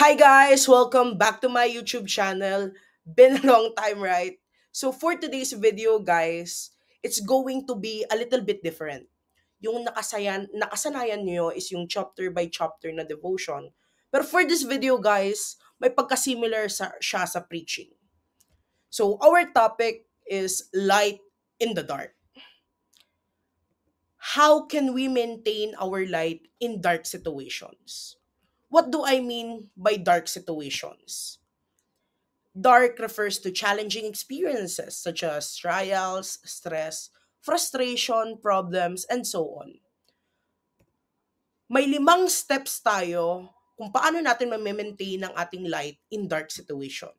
Hi guys! Welcome back to my YouTube channel. Been a long time, right? So for today's video, guys, it's going to be a little bit different. Yung nakasayan, nakasanayan nyo is yung chapter by chapter na devotion. Pero for this video, guys, may pagkasimilar sa, siya sa preaching. So our topic is light in the dark. How can we maintain our light in dark situations? What do I mean by dark situations? Dark refers to challenging experiences such as trials, stress, frustration, problems, and so on. May limang steps tayo kung paano natin ma-maintain ang ating light in dark situation.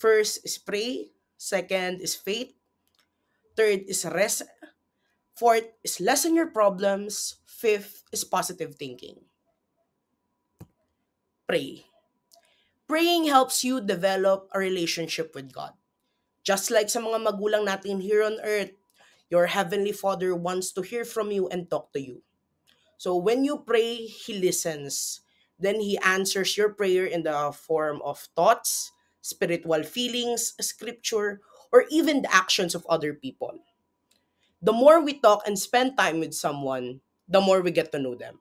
First is pray, second is faith, third is rest, fourth is lessen your problems, fifth is positive thinking. pray. Praying helps you develop a relationship with God. Just like sa mga magulang natin here on earth, your Heavenly Father wants to hear from you and talk to you. So when you pray, He listens. Then He answers your prayer in the form of thoughts, spiritual feelings, scripture, or even the actions of other people. The more we talk and spend time with someone, the more we get to know them.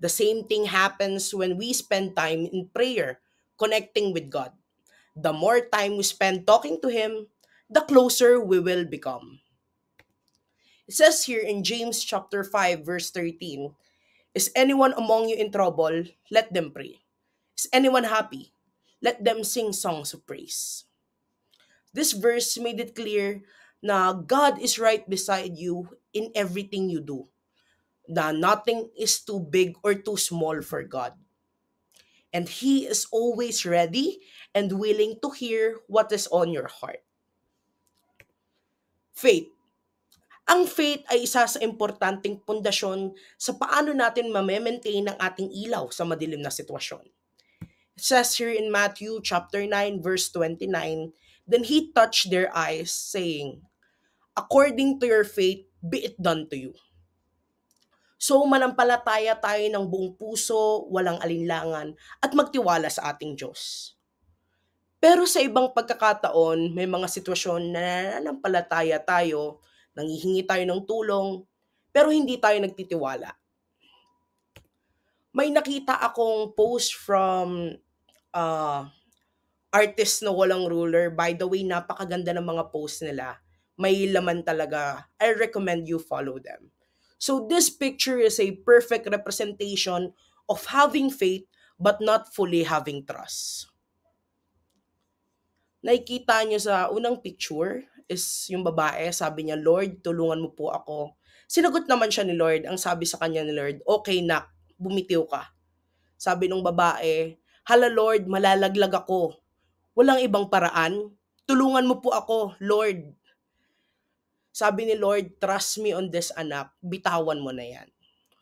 The same thing happens when we spend time in prayer, connecting with God. The more time we spend talking to Him, the closer we will become. It says here in James chapter 5 verse 13, Is anyone among you in trouble? Let them pray. Is anyone happy? Let them sing songs of praise. This verse made it clear na God is right beside you in everything you do na nothing is too big or too small for God. And He is always ready and willing to hear what is on your heart. Faith. Ang faith ay isa sa importanteng pundasyon sa paano natin ma-maintain ang ating ilaw sa madilim na sitwasyon. It says here in Matthew chapter 9 verse 29, Then he touched their eyes, saying, According to your faith, be it done to you So manampalataya tayo ng buong puso, walang alinlangan, at magtiwala sa ating Diyos. Pero sa ibang pagkakataon, may mga sitwasyon na nananampalataya tayo, nangihingi tayo ng tulong, pero hindi tayo nagtitiwala. May nakita akong post from uh, artist na walang ruler. By the way, napakaganda ng mga post nila. May laman talaga. I recommend you follow them. So this picture is a perfect representation of having faith but not fully having trust. Nakikita niyo sa unang picture is yung babae, sabi niya, Lord, tulungan mo po ako. Sinagot naman siya ni Lord, ang sabi sa kanya ni Lord, okay nak, bumitiw ka. Sabi ng babae, hala Lord, malalaglag ako. Walang ibang paraan. Tulungan mo po ako, Lord. Sabi ni Lord, trust me on this anak, bitawan mo na yan.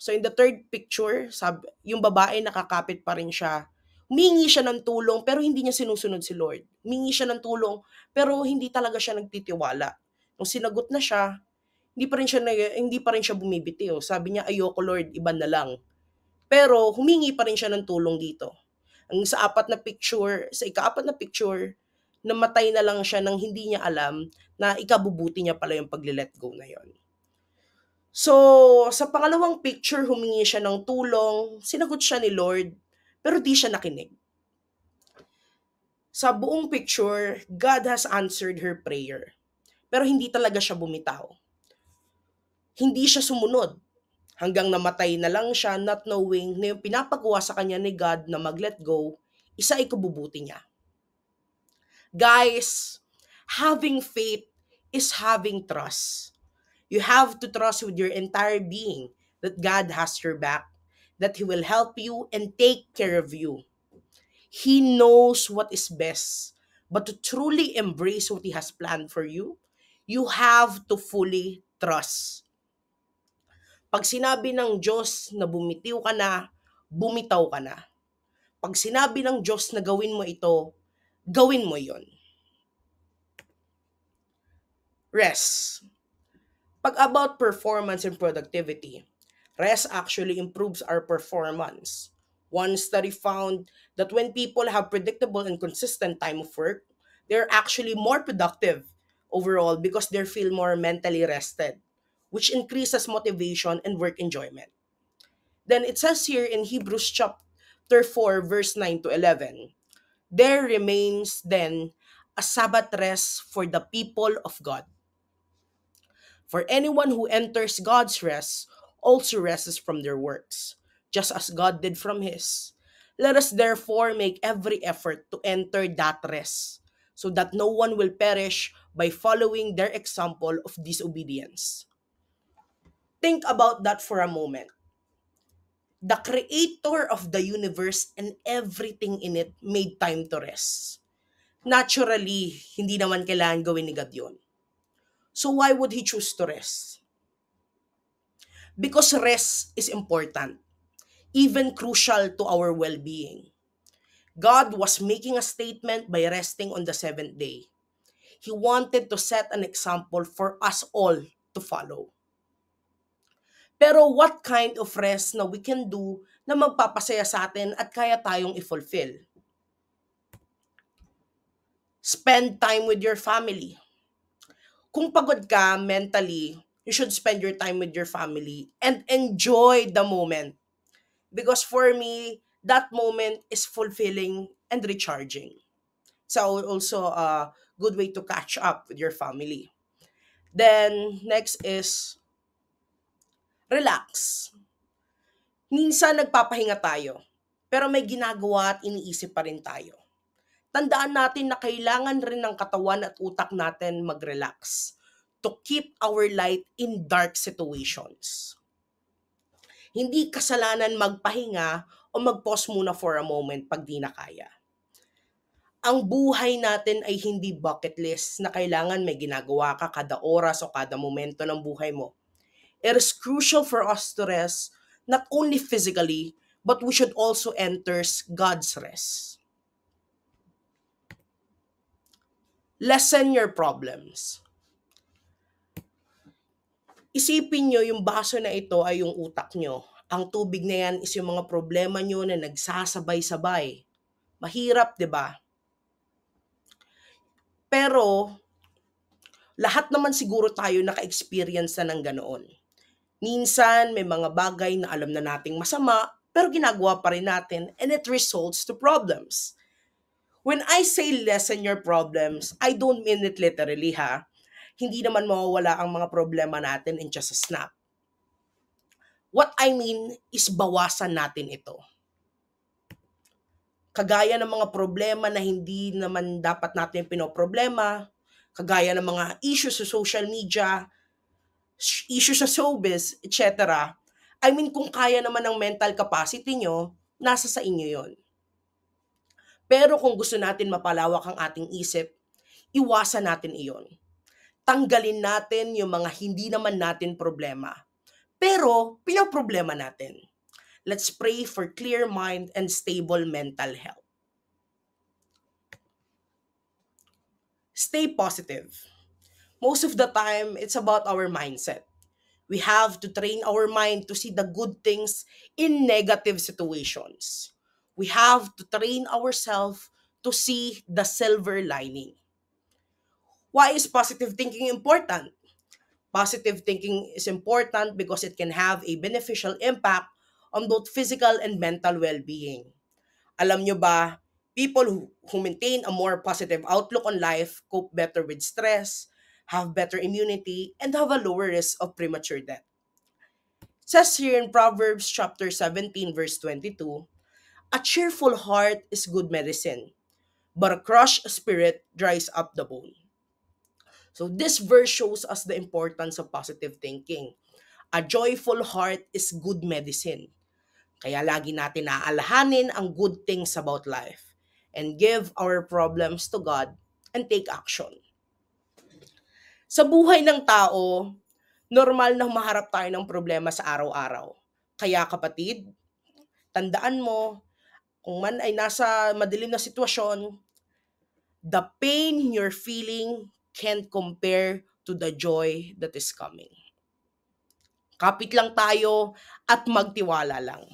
So in the third picture, sab yung babae nakakapit pa rin siya. Humingi siya ng tulong pero hindi niya sinusunod si Lord. Humingi siya ng tulong pero hindi talaga siya nagtitiwala. Nung sinagot na siya, hindi pa rin siya hindi pa rin siya bumibitiw. Oh. Sabi niya, "Ayoko Lord, iba na lang." Pero humingi pa rin siya ng tulong dito. Ang sa apat na picture, sa ikaapat na picture, namatay na lang siya nang hindi niya alam na ikabubuti niya pala yung pagle-let go na yon. So, sa pangalawang picture, humingi siya ng tulong, sinagot siya ni Lord, pero di siya nakinig. Sa buong picture, God has answered her prayer, pero hindi talaga siya bumitaw. Hindi siya sumunod hanggang namatay na lang siya not knowing na yung pinapagawa sa kanya ni God na mag-let go, isa ay niya. Guys, having faith is having trust. You have to trust with your entire being that God has your back, that He will help you and take care of you. He knows what is best. But to truly embrace what He has planned for you, you have to fully trust. Pag sinabi ng Diyos na bumitiw ka na, bumitaw ka na. Pag sinabi ng Diyos na gawin mo ito, Gawin mo yon. Rest. Pag about performance and productivity, rest actually improves our performance. One study found that when people have predictable and consistent time of work, they're actually more productive overall because they feel more mentally rested, which increases motivation and work enjoyment. Then it says here in Hebrews chapter 4, verse 9 to 11 there remains then a Sabbath rest for the people of God. For anyone who enters God's rest also rests from their works, just as God did from his. Let us therefore make every effort to enter that rest, so that no one will perish by following their example of disobedience. Think about that for a moment. the creator of the universe and everything in it made time to rest. Naturally, hindi naman kailangan gawin ni God yun. So why would He choose to rest? Because rest is important, even crucial to our well-being. God was making a statement by resting on the seventh day. He wanted to set an example for us all to follow. Pero what kind of rest na we can do na magpapasaya sa atin at kaya tayong i-fulfill? Spend time with your family. Kung pagod ka mentally, you should spend your time with your family and enjoy the moment. Because for me, that moment is fulfilling and recharging. So also a good way to catch up with your family. Then next is relax. Minsan nagpapahinga tayo, pero may ginagawa at iniisip pa rin tayo. Tandaan natin na kailangan rin ng katawan at utak natin mag-relax to keep our light in dark situations. Hindi kasalanan magpahinga o mag-pause muna for a moment pag di na kaya. Ang buhay natin ay hindi bucket list na kailangan may ginagawa ka kada oras o kada momento ng buhay mo it is crucial for us to rest not only physically, but we should also enter God's rest. Lessen your problems. Isipin nyo, yung baso na ito ay yung utak nyo. Ang tubig na yan is yung mga problema nyo na nagsasabay-sabay. Mahirap, di ba? Pero, lahat naman siguro tayo naka-experience na ng ganoon Minsan, may mga bagay na alam na nating masama, pero ginagawa pa rin natin and it results to problems. When I say lessen your problems, I don't mean it literally ha. Hindi naman mawawala ang mga problema natin in just a snap. What I mean is bawasan natin ito. Kagaya ng mga problema na hindi naman dapat natin pinoproblema, kagaya ng mga issues sa social media, issue sa showbiz, etc. I mean, kung kaya naman ng mental capacity nyo, nasa sa inyo yon. Pero kung gusto natin mapalawak ang ating isip, iwasan natin iyon. Tanggalin natin yung mga hindi naman natin problema. Pero, pinaproblema natin. Let's pray for clear mind and stable mental health. Stay positive most of the time, it's about our mindset. We have to train our mind to see the good things in negative situations. We have to train ourselves to see the silver lining. Why is positive thinking important? Positive thinking is important because it can have a beneficial impact on both physical and mental well-being. Alam nyo ba, people who, who maintain a more positive outlook on life cope better with stress, have better immunity, and have a lower risk of premature death. It says here in Proverbs chapter 17 verse 22, a cheerful heart is good medicine, but a crushed spirit dries up the bone. So this verse shows us the importance of positive thinking. A joyful heart is good medicine. Kaya lagi natin naalahanin ang good things about life and give our problems to God and take action. Sa buhay ng tao, normal na humaharap tayo ng problema sa araw-araw. Kaya kapatid, tandaan mo, kung man ay nasa madilim na sitwasyon, the pain you're feeling can't compare to the joy that is coming. Kapit lang tayo at magtiwala lang.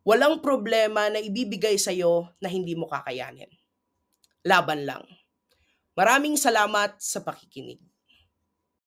Walang problema na ibibigay sa'yo na hindi mo kakayanin. Laban lang. Maraming salamat sa pakikinig.